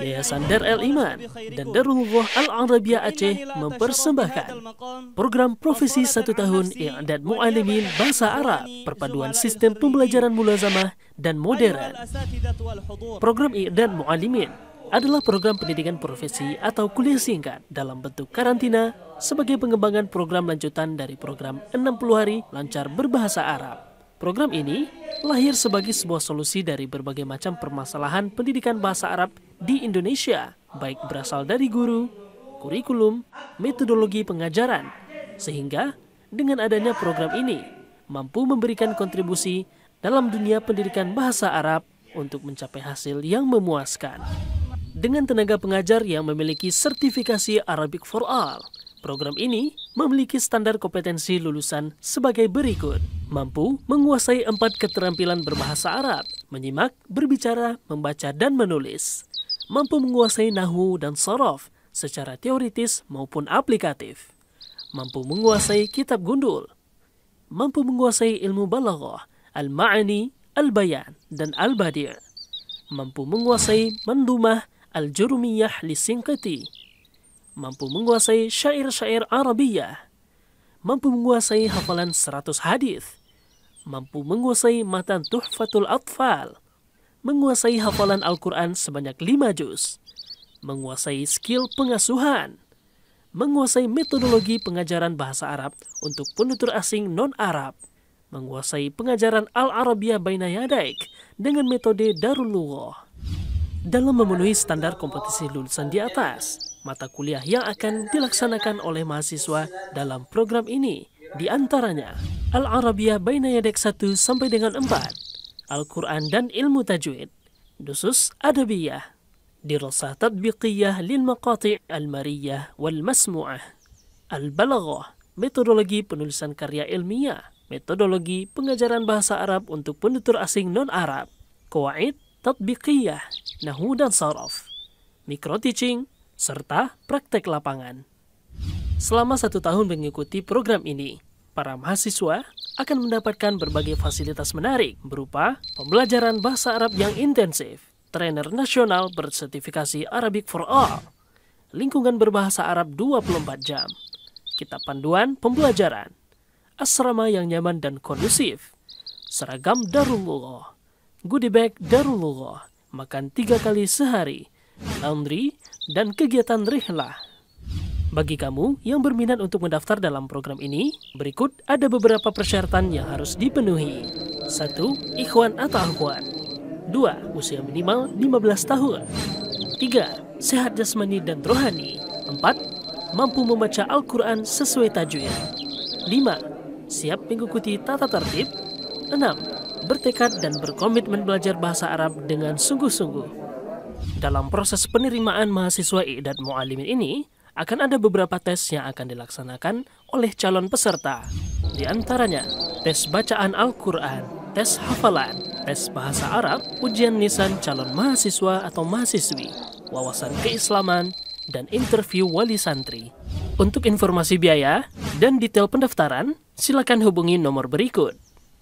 Yayasan Dar El Iman dan Darulullah Al-Arabia Aceh mempersembahkan program Profesi Satu Tahun yang dan Mu'alimin Bahasa Arab, perpaduan sistem pembelajaran mulazamah dan modern. Program dan Mu'alimin adalah program pendidikan profesi atau kuliah singkat dalam bentuk karantina sebagai pengembangan program lanjutan dari program 60 hari lancar berbahasa Arab. Program ini lahir sebagai sebuah solusi dari berbagai macam permasalahan pendidikan bahasa Arab di Indonesia, baik berasal dari guru, kurikulum, metodologi pengajaran, sehingga dengan adanya program ini mampu memberikan kontribusi dalam dunia pendidikan bahasa Arab untuk mencapai hasil yang memuaskan. Dengan tenaga pengajar yang memiliki sertifikasi Arabic for All, Program ini memiliki standar kompetensi lulusan sebagai berikut. Mampu menguasai empat keterampilan berbahasa Arab, menyimak, berbicara, membaca, dan menulis. Mampu menguasai nahu dan sorof secara teoritis maupun aplikatif. Mampu menguasai kitab gundul. Mampu menguasai ilmu balaghah, al-ma'ani, al-bayan, dan al-badir. Mampu menguasai mandumah, al-jurumiyah li mampu menguasai syair-syair Arabiyah, mampu menguasai hafalan 100 hadis, mampu menguasai matan Tuhfatul Atfal, menguasai hafalan Al-Quran sebanyak 5 juz, menguasai skill pengasuhan, menguasai metodologi pengajaran bahasa Arab untuk penutur asing non-Arab, menguasai pengajaran Al-Arabiyah Baina Yadaik dengan metode Darul Lughah. Dalam memenuhi standar kompetisi lulusan di atas, mata kuliah yang akan dilaksanakan oleh mahasiswa dalam program ini. Di antaranya, Al-Arabiyah Baina Yadek 1 sampai dengan 4, Al-Quran dan Ilmu Tajwid, Dusus Adabiyah, Dirasah Tadbiqiyah Lil Maqati' Al-Mariyah Wal Masmu'ah, Al-Balaghah, Metodologi Penulisan Karya Ilmiah, Metodologi Pengajaran Bahasa Arab untuk Penutur Asing Non-Arab, Kuwait, Tadbiqiyah, Nahu dan Saraf, Mikro Teaching, serta praktek lapangan. Selama satu tahun mengikuti program ini, para mahasiswa akan mendapatkan berbagai fasilitas menarik berupa pembelajaran bahasa Arab yang intensif, trainer nasional bersertifikasi Arabic for All, lingkungan berbahasa Arab 24 jam, kitab panduan pembelajaran, asrama yang nyaman dan kondusif, seragam Darulullah, goodie bag Darulullah, makan tiga kali sehari, laundry, dan kegiatan rihlah. Bagi kamu yang berminat untuk mendaftar dalam program ini, berikut ada beberapa persyaratan yang harus dipenuhi. 1. Ikhwan atau akhwat 2. Usia minimal 15 tahun 3. Sehat jasmani dan rohani 4. Mampu membaca Al-Quran sesuai tajwid 5. Siap mengikuti tata tertib 6. Bertekad dan berkomitmen belajar bahasa Arab dengan sungguh-sungguh dalam proses penerimaan mahasiswa Iqdat Mu'alimin ini, akan ada beberapa tes yang akan dilaksanakan oleh calon peserta. Di antaranya, tes bacaan Al-Quran, tes hafalan, tes bahasa Arab, ujian nisan calon mahasiswa atau mahasiswi, wawasan keislaman, dan interview wali santri. Untuk informasi biaya dan detail pendaftaran, silakan hubungi nomor berikut.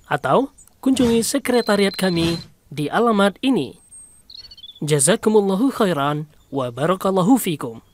Atau kunjungi sekretariat kami di alamat ini. جزاكم الله خيرا وبارك الله فيكم